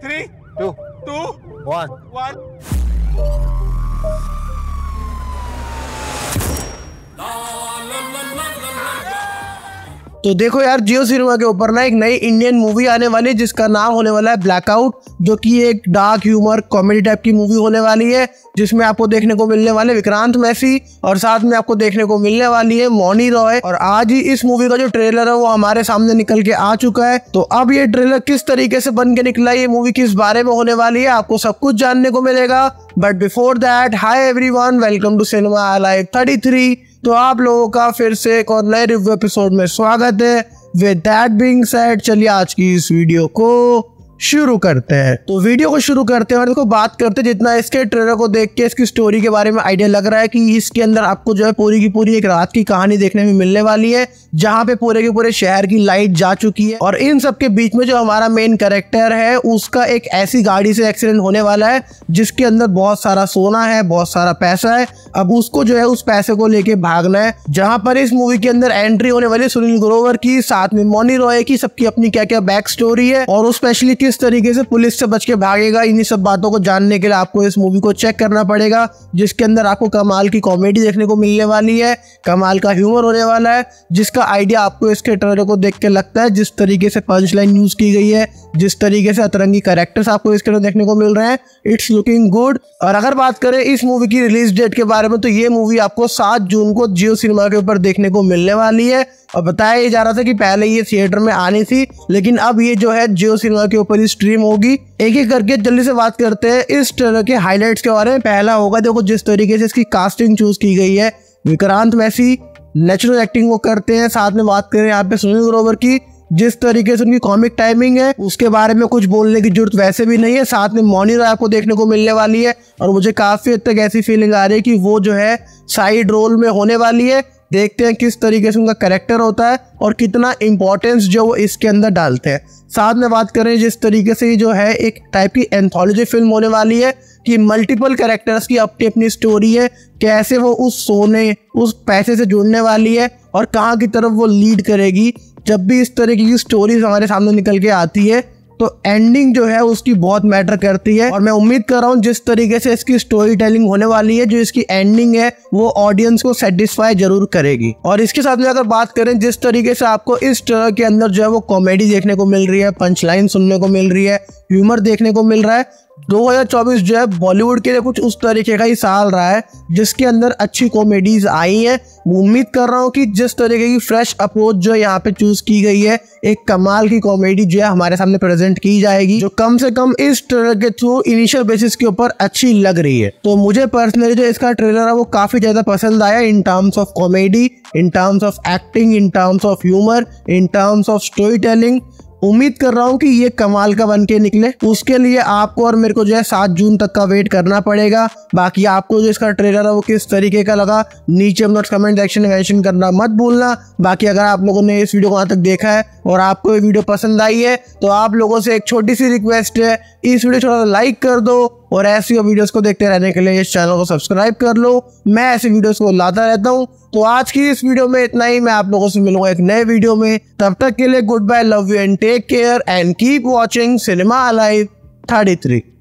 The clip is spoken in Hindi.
three, two, two, one, one. तो देखो यार जियो सिनेमा के ऊपर ना एक नई इंडियन मूवी आने वाली है जिसका नाम होने वाला है ब्लैकआउट जो कि एक डार्क ह्यूमर कॉमेडी टाइप की मूवी होने वाली है जिसमें आपको देखने को मिलने वाले विक्रांत मैसी और साथ में आपको देखने को मिलने वाली है मोनी रॉय और आज ही इस मूवी का जो ट्रेलर है वो हमारे सामने निकल के आ चुका है तो अब ये ट्रेलर किस तरीके से बन के निकला ये मूवी किस बारे में होने वाली है आपको सब कुछ जानने को मिलेगा but before that hi everyone welcome to Cinema Live thirty three तो आप लोगों का फिर से एक और नए रिव्यू एपिसोड में स्वागत है विद दैट बीइंग सेड चलिए आज की इस वीडियो को शुरू करते हैं तो वीडियो को शुरू करते हैं और देखो बात करते हैं जितना इसके ट्रेलर को देख के इसकी स्टोरी के बारे में आइडिया लग रहा है कि इसके अंदर आपको जो है पूरी की पूरी एक रात की कहानी देखने में मिलने वाली है जहाँ पे पूरे के पूरे शहर की लाइट जा चुकी है और इन सब के बीच में जो हमारा मेन करेक्टर है उसका एक ऐसी गाड़ी से एक्सीडेंट होने वाला है जिसके अंदर बहुत सारा सोना है बहुत सारा पैसा है अब उसको जो है उस पैसे को लेके भागना है जहां पर इस मूवी के अंदर एंट्री होने वाली सुनील ग्रोवर की साथ में मोनी रॉय की सबकी अपनी क्या क्या बैक स्टोरी है और स्पेशली किस तरीके से पुलिस से बच के भागेगा इन्हीं सब बातों को जानने के लिए आपको इस मूवी को चेक करना पड़ेगा जिसके अंदर आपको कमाल की कॉमेडी देखने को मिलने वाली है कमाल का ह्यूमर होने वाला है जिसका आइडिया आपको इसके ट्रेलर को देख के लगता है जिस तरीके से पंच लाइन यूज़ की गई है जिस तरीके से अतरंगी करेक्टर्स आपको इसके अंदर देखने को मिल रहे हैं इट्स लुकिंग गुड और अगर बात करें इस मूवी की रिलीज डेट के बारे में तो ये मूवी आपको सात जून को जियो सिनेमा के ऊपर देखने को मिलने वाली है और बताया जा रहा था कि पहले ये थिएटर में आनी थी लेकिन अब ये जो है जियो सिनेमा के ऊपर वाली स्ट्रीम होगी एक एक करके जल्दी से बात करते हैं इस ट्रेलर के हाईलाइट्स के बारे में पहला होगा देखो जिस तरीके से इसकी कास्टिंग चूज की गई है विक्रांत वैसी नेचुरल एक्टिंग वो करते हैं साथ में बात करें यहाँ पे सुनील ग्रोवर की जिस तरीके से उनकी कॉमिक टाइमिंग है उसके बारे में कुछ बोलने की जरूरत वैसे भी नहीं है साथ में मोनी राय आपको देखने को मिलने वाली है और मुझे काफ़ी हद तक ऐसी फीलिंग आ रही है कि वो जो है साइड रोल में होने वाली है देखते हैं किस तरीके से उनका करेक्टर होता है और कितना इम्पोर्टेंस जो वो इसके अंदर डालते हैं साथ में बात करें जिस तरीके से जो है एक टाइप की एंथोलॉजी फिल्म होने वाली है कि मल्टीपल कैरेक्टर्स की अपनी अपनी स्टोरी है कैसे वो उस सोने उस पैसे से जुड़ने वाली है और कहाँ की तरफ वो लीड करेगी जब भी इस तरीके की स्टोरीज हमारे सामने निकल के आती है तो एंडिंग जो है उसकी बहुत मैटर करती है और मैं उम्मीद कर रहा हूँ जिस तरीके से इसकी स्टोरी टेलिंग होने वाली है जो इसकी एंडिंग है वो ऑडियंस को सेटिस्फाई जरूर करेगी और इसके साथ में अगर बात करें जिस तरीके से आपको इस तरह के अंदर जो है वो कॉमेडी देखने को मिल रही है पंच लाइन सुनने को मिल रही है ह्यूमर देखने को मिल रहा है 2024 जो है बॉलीवुड के लिए कुछ उस तरीके का ही साल रहा है जिसके अंदर अच्छी कॉमेडीज आई है उम्मीद कर रहा हूँ कि जिस तरीके की फ्रेश अप्रोच जो है यहाँ पे चूज की गई है एक कमाल की कॉमेडी जो है हमारे सामने प्रेजेंट की जाएगी जो कम से कम इस ट्रेलर के थ्रू इनिशियल बेसिस के ऊपर अच्छी लग रही है तो मुझे पर्सनली जो इसका ट्रेलर है वो काफी ज्यादा पसंद आया in terms of comedy in terms of acting in terms of humour in terms of storytelling उम्मीद कर रहा हूँ कि ये कमाल का बन के निकले उसके लिए आपको और मेरे को जो है सात जून तक का वेट करना पड़ेगा बाकी आपको जो इसका ट्रेलर है वो किस तरीके का लगा नीचे नोट कमेंट सेक्शन में मैंशन करना मत भूलना बाकी अगर आप लोगों ने इस वीडियो को वहाँ तक देखा है और आपको ये वीडियो पसंद आई है तो आप लोगों से एक छोटी सी रिक्वेस्ट है इस वीडियो थोड़ा लाइक कर दो और ऐसी वीडियोस को देखते रहने के लिए इस चैनल को सब्सक्राइब कर लो मैं ऐसी वीडियोस को लाता रहता हूँ तो आज की इस वीडियो में इतना ही मैं आप लोगों से मिलूंगा एक नए वीडियो में तब तक के लिए goodbye love you and take care and keep watching Cinema Alive thirty three